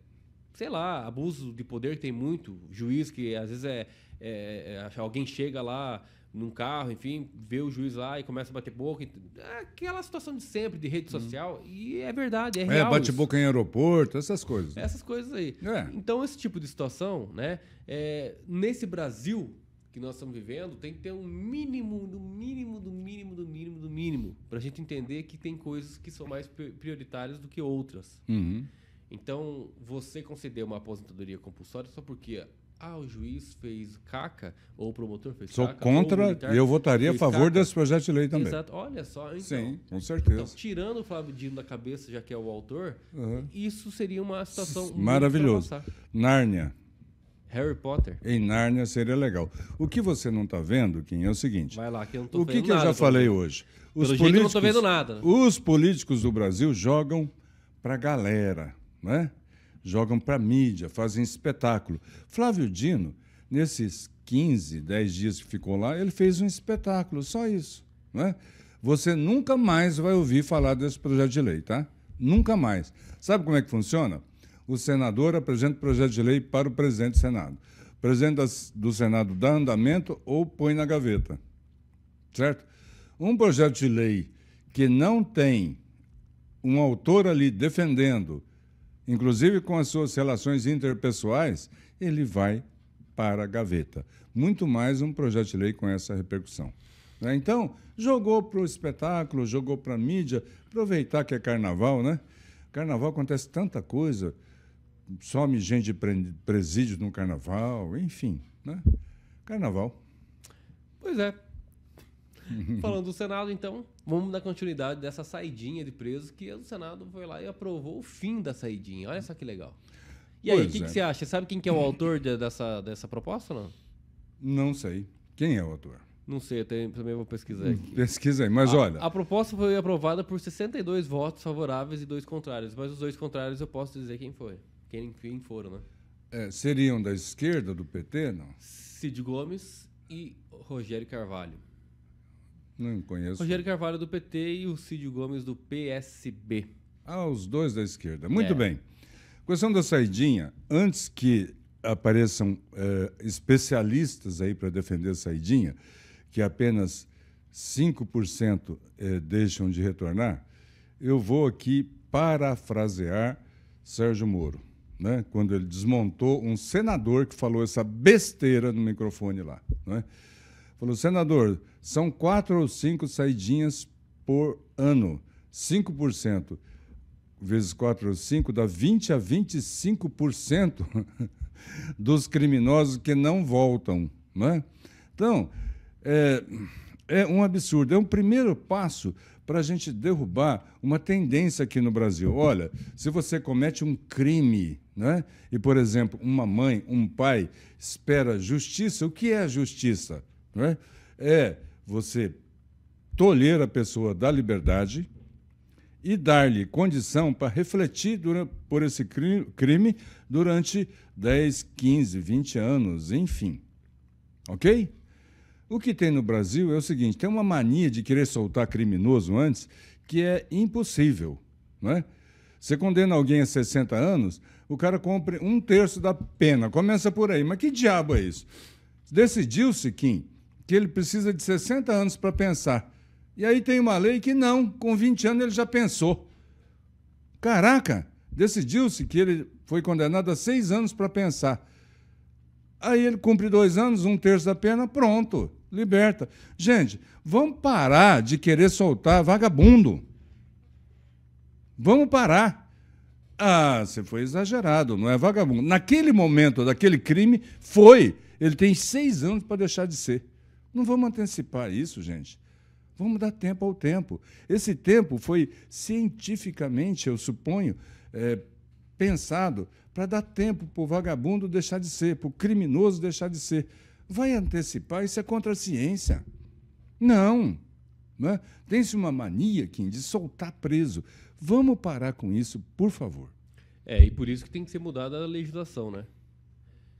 sei lá, abuso de poder, tem muito juiz que às vezes é, é, é, alguém chega lá num carro, enfim, vê o juiz lá e começa a bater boca. É aquela situação de sempre, de rede hum. social, hum. e é verdade, é real. É, bate isso. boca em aeroporto, essas coisas. Essas coisas aí. Então, esse tipo de situação, né, nesse Brasil que nós estamos vivendo tem que ter um mínimo, do mínimo, do mínimo, do mínimo, do mínimo, para a gente entender que tem coisas que são mais prioritárias do que outras. Uhum. Então, você conceder uma aposentadoria compulsória só porque ah, o juiz fez caca, ou o promotor fez Sou caca. Sou contra e eu votaria a favor caca. desse projeto de lei também. Exato, olha só. Então, Sim, com então, certeza. Então, tirando o Flávio Dino da cabeça, já que é o autor, uhum. isso seria uma situação. Maravilhoso. Nárnia. Harry Potter. Em Nárnia seria legal. O que você não está vendo, Kim, é o seguinte. Vai lá, que eu não O que, que nada, eu já falei hoje? Os Pelo políticos, não vendo nada. Né? Os políticos do Brasil jogam para a galera, né? jogam para a mídia, fazem espetáculo. Flávio Dino, nesses 15, 10 dias que ficou lá, ele fez um espetáculo, só isso. Né? Você nunca mais vai ouvir falar desse projeto de lei, tá? Nunca mais. Sabe como é que funciona? o senador apresenta o projeto de lei para o presidente do Senado. O presidente do Senado dá andamento ou põe na gaveta. Certo? Um projeto de lei que não tem um autor ali defendendo, inclusive com as suas relações interpessoais, ele vai para a gaveta. Muito mais um projeto de lei com essa repercussão. Né? Então, jogou para o espetáculo, jogou para a mídia, aproveitar que é carnaval, né? Carnaval acontece tanta coisa some gente de presídio no carnaval, enfim, né? Carnaval. Pois é. Falando do Senado, então, vamos dar continuidade dessa saidinha de presos que o Senado foi lá e aprovou o fim da saidinha. Olha só que legal. E aí, o que, é. que, você acha? Sabe quem que é o autor de, dessa, dessa proposta não? Não sei. Quem é o autor? Não sei, tenho, também vou pesquisar hum, aqui. Pesquisa aí, mas a, olha. A proposta foi aprovada por 62 votos favoráveis e dois contrários, mas os dois contrários eu posso dizer quem foi quem, quem foram, né? É, seriam da esquerda, do PT, não? Cid Gomes e Rogério Carvalho. Não conheço. Rogério Carvalho do PT e o Cid Gomes do PSB. Ah, os dois da esquerda. Muito é. bem. Questão da saidinha, antes que apareçam é, especialistas aí para defender a saidinha, que apenas 5% eh, é, deixam de retornar, eu vou aqui parafrasear Sérgio Moro né, quando ele desmontou um senador que falou essa besteira no microfone lá. Né? Falou, senador, são quatro ou cinco saidinhas por ano, 5%. Vezes 4 ou 5 dá 20 a 25% dos criminosos que não voltam. Né? Então, é, é um absurdo. É um primeiro passo para a gente derrubar uma tendência aqui no Brasil. Olha, se você comete um crime, né? e, por exemplo, uma mãe, um pai espera justiça, o que é a justiça? Né? É você tolher a pessoa da liberdade e dar-lhe condição para refletir durante, por esse crime durante 10, 15, 20 anos, enfim. Ok? O que tem no Brasil é o seguinte: tem uma mania de querer soltar criminoso antes que é impossível. Não é? Você condena alguém a 60 anos, o cara compra um terço da pena. Começa por aí. Mas que diabo é isso? Decidiu-se, Kim, que ele precisa de 60 anos para pensar. E aí tem uma lei que não, com 20 anos ele já pensou. Caraca! Decidiu-se que ele foi condenado a seis anos para pensar. Aí ele cumpre dois anos, um terço da pena, pronto, liberta. Gente, vamos parar de querer soltar vagabundo. Vamos parar. Ah, você foi exagerado, não é vagabundo. Naquele momento daquele crime, foi. Ele tem seis anos para deixar de ser. Não vamos antecipar isso, gente. Vamos dar tempo ao tempo. Esse tempo foi cientificamente, eu suponho, é, pensado para dar tempo para o vagabundo deixar de ser, para o criminoso deixar de ser. Vai antecipar, isso é contra a ciência. Não. Né? Tem-se uma mania, Kim, de soltar preso. Vamos parar com isso, por favor. É, e por isso que tem que ser mudada a legislação, né?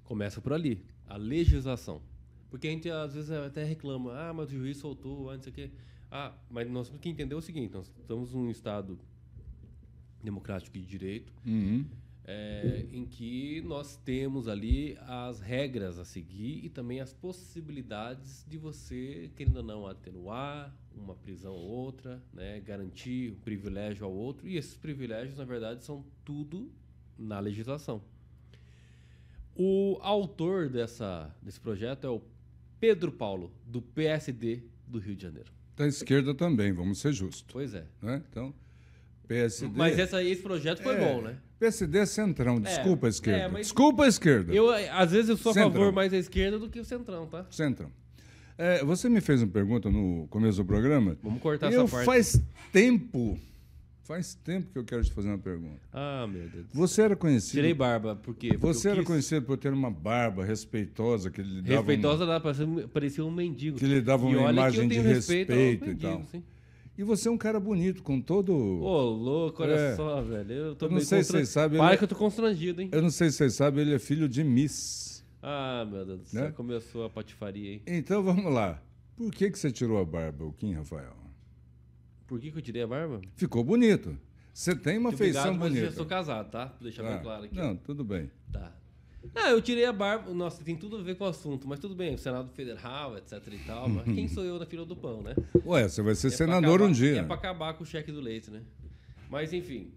Começa por ali, a legislação. Porque a gente às vezes até reclama, ah, mas o juiz soltou, ah, o quê. Ah, mas nós temos que entender o seguinte: nós estamos num Estado democrático e de direito. Uhum é, em que nós temos ali as regras a seguir e também as possibilidades de você, querendo ou não, atenuar uma prisão ou outra, né, garantir um privilégio ao outro. E esses privilégios, na verdade, são tudo na legislação. O autor dessa, desse projeto é o Pedro Paulo, do PSD do Rio de Janeiro. Da esquerda também, vamos ser justos. Pois é. Né? Então, PSD. Mas essa, esse projeto foi é, bom, né? PSD é Centrão, desculpa a é, esquerda. É, mas, desculpa a esquerda. Eu, às vezes eu sou a favor mais da esquerda do que o Centrão, tá? Centrão. É, você me fez uma pergunta no começo do programa. Vamos cortar eu essa parte. Faz tempo. Faz tempo que eu quero te fazer uma pergunta. Ah, meu Deus. Você era conhecido. Tirei barba, por quê? Porque você era conhecido por ter uma barba respeitosa que lhe dava. Respeitosa, uma... parecia um mendigo. Que lhe dava e uma imagem de respeito, respeito, respeito mendigo, e tal. Sim. E você é um cara bonito, com todo. Ô, louco, olha é. só, velho. Eu tô eu não sei se vocês sabem. Pai, que eu tô constrangido, hein? Eu não sei se vocês sabem, ele é filho de Miss. Ah, meu Deus do né? céu, começou a patifaria, hein? Então vamos lá. Por que, que você tirou a barba, o Kim, Rafael? Por que, que eu tirei a barba? Ficou bonito. Você tem uma Muito feição obrigado, bonita. Mas eu já sou casado, tá? Vou deixar ah, bem claro aqui. Não, tudo bem. Tá, ah, eu tirei a barba. Nossa, tem tudo a ver com o assunto, mas tudo bem, o Senado Federal, etc e tal. Mas quem sou eu na fila do pão, né? Ué, você vai ser é senador acabar, um dia. É pra acabar com o cheque do leite, né? Mas enfim,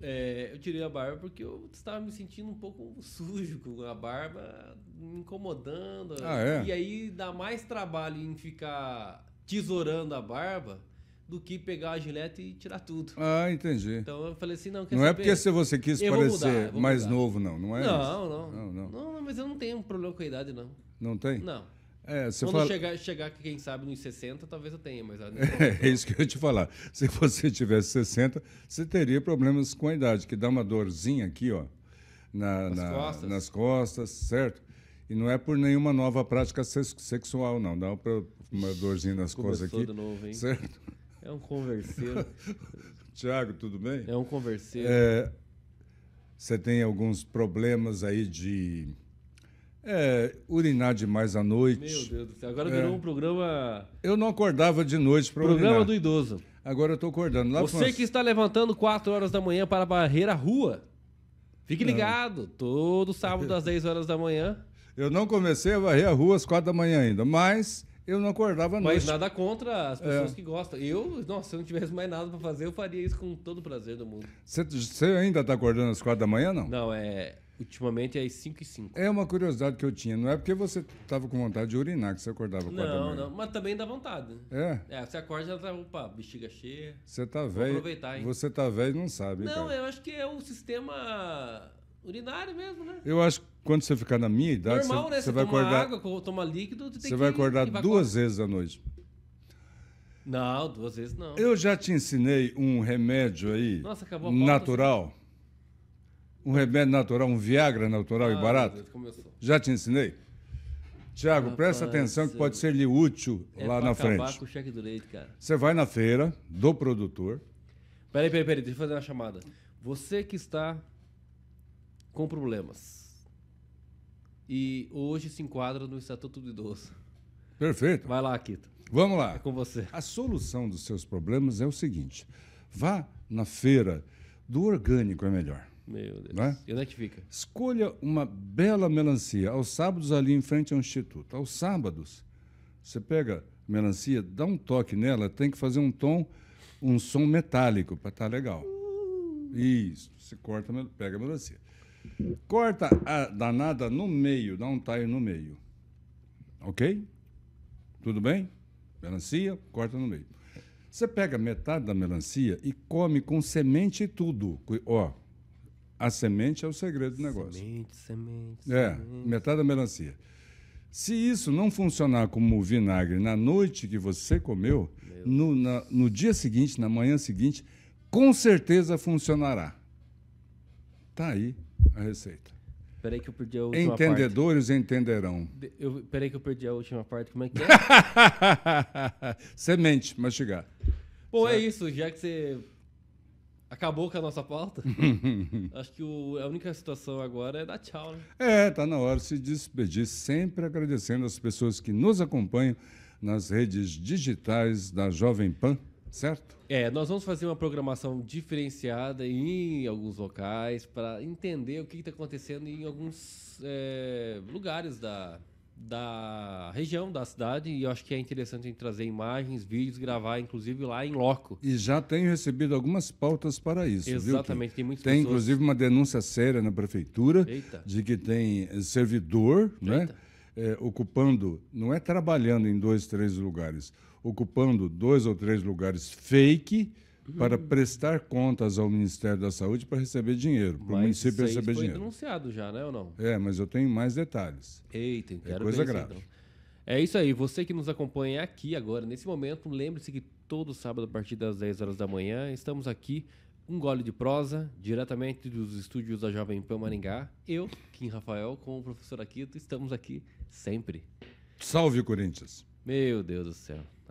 é, eu tirei a barba porque eu estava me sentindo um pouco sujo com a barba, me incomodando. Ah, é? E aí dá mais trabalho em ficar tesourando a barba do que pegar a gilete e tirar tudo. Ah, entendi. Então eu falei assim, não, quer Não é saber? é porque se você quis eu parecer mudar, mais mudar. novo, não, não é não não. não, não. Não, mas eu não tenho um problema com a idade, não. Não tem? Não. É, Quando fala... chegar, chegar, quem sabe, nos 60, talvez eu tenha, mas... é, é, isso que eu ia te falar. Se você tivesse 60, você teria problemas com a idade, que dá uma dorzinha aqui, ó, na, nas, na, costas. nas costas, certo? E não é por nenhuma nova prática sexual, não. Dá uma dorzinha nas Começou costas aqui. De novo, hein? Certo? É um converseiro. Tiago, tudo bem? É um converseiro. É, você tem alguns problemas aí de é, urinar demais à noite. Meu Deus do céu, agora virou é. um programa. Eu não acordava de noite para urinar. Programa do idoso. Agora eu estou acordando. Lá Você que está levantando 4 horas da manhã para a rua. Fique ligado, todo sábado às 10 horas da manhã. Eu não comecei a varrer a rua às 4 da manhã ainda, mas eu não acordava mais. noite. Mas nada contra as pessoas é. que gostam. Eu, nossa, se eu não tivesse mais nada para fazer, eu faria isso com todo o prazer do mundo. Você ainda tá acordando às quatro da manhã, não? Não, é. Ultimamente é às 5 e 5. É uma curiosidade que eu tinha. Não é porque você tava com vontade de urinar que você acordava com Não, não, mas também dá vontade. É? É, você acorda e já tá, opa, bexiga cheia. Você tá velho. aproveitar, hein? Você tá velho e não sabe. Não, cara. eu acho que é o sistema Urinário mesmo, né? Eu acho que quando você ficar na minha idade, Normal, você, né? você, você vai acordar. água, toma líquido, você vai acordar duas vezes à noite. Não, duas vezes não. Eu já te ensinei um remédio aí Nossa, acabou a pauta, natural. Um remédio natural, um Viagra natural ah, e barato. Deus, começou. Já te ensinei? Tiago, presta atenção que pode ser lhe útil é lá na frente. Com o cheque do leite, cara. Você vai na feira do produtor. Peraí, peraí, peraí, deixa eu fazer uma chamada. Você que está com problemas. E hoje se enquadra no Estatuto do Idoso. Perfeito. Vai lá, Akito. Vamos lá. É com você. A solução dos seus problemas é o seguinte: vá na feira do orgânico é melhor. Meu Deus. Né? E onde é que fica? Escolha uma bela melancia. Aos sábados, ali em frente ao Instituto. Aos sábados, você pega a melancia, dá um toque nela, tem que fazer um tom, um som metálico para estar tá legal. Uh. Isso. Você corta, pega a melancia. Corta a danada no meio, dá um taio no meio. Ok? Tudo bem? Melancia, corta no meio. Você pega metade da melancia e come com semente e tudo. Ó, a semente é o segredo do negócio. Semente, semente. É, metade da melancia. Se isso não funcionar como vinagre na noite que você comeu, no, na, no, dia seguinte, na manhã seguinte, com certeza funcionará. Tá aí a receita. Peraí que eu perdi a última Entendedores parte. entenderão. Eu, peraí que eu perdi a última parte. Como é que é? Semente, mastigar. Bom, é certo. é isso. Já que você acabou com a nossa pauta, acho que o, a única situação agora é dar tchau. Né? É, tá na hora de se despedir. Sempre agradecendo as pessoas que nos acompanham nas redes digitais da Jovem Pan certo? É, nós vamos fazer uma programação diferenciada em alguns locais para entender o que está acontecendo em alguns é, lugares da, da região, da cidade, e eu acho que é interessante trazer imagens, vídeos, gravar, inclusive lá em loco. E já tenho recebido algumas pautas para isso. Exatamente, viu, tem muitas Tem, pessoas... inclusive, uma denúncia séria na prefeitura Eita. de que tem eh, servidor, né, Eita. né? É, ocupando, não é trabalhando em dois, três lugares ocupando dois ou três lugares fake para hum. prestar contas ao Ministério da Saúde para receber dinheiro, para o município isso receber foi dinheiro. denunciado já, né ou não? É, mas eu tenho mais detalhes. Eita, é coisa grave. Então. É isso aí. Você que nos acompanha aqui agora, nesse momento, lembre-se que todo sábado, a partir das 10 horas da manhã, estamos aqui, um gole de prosa, diretamente dos estúdios da Jovem Pan Maringá. Eu, Kim Rafael, com o professor Aquito, estamos aqui sempre. Salve, Corinthians! Meu Deus do céu.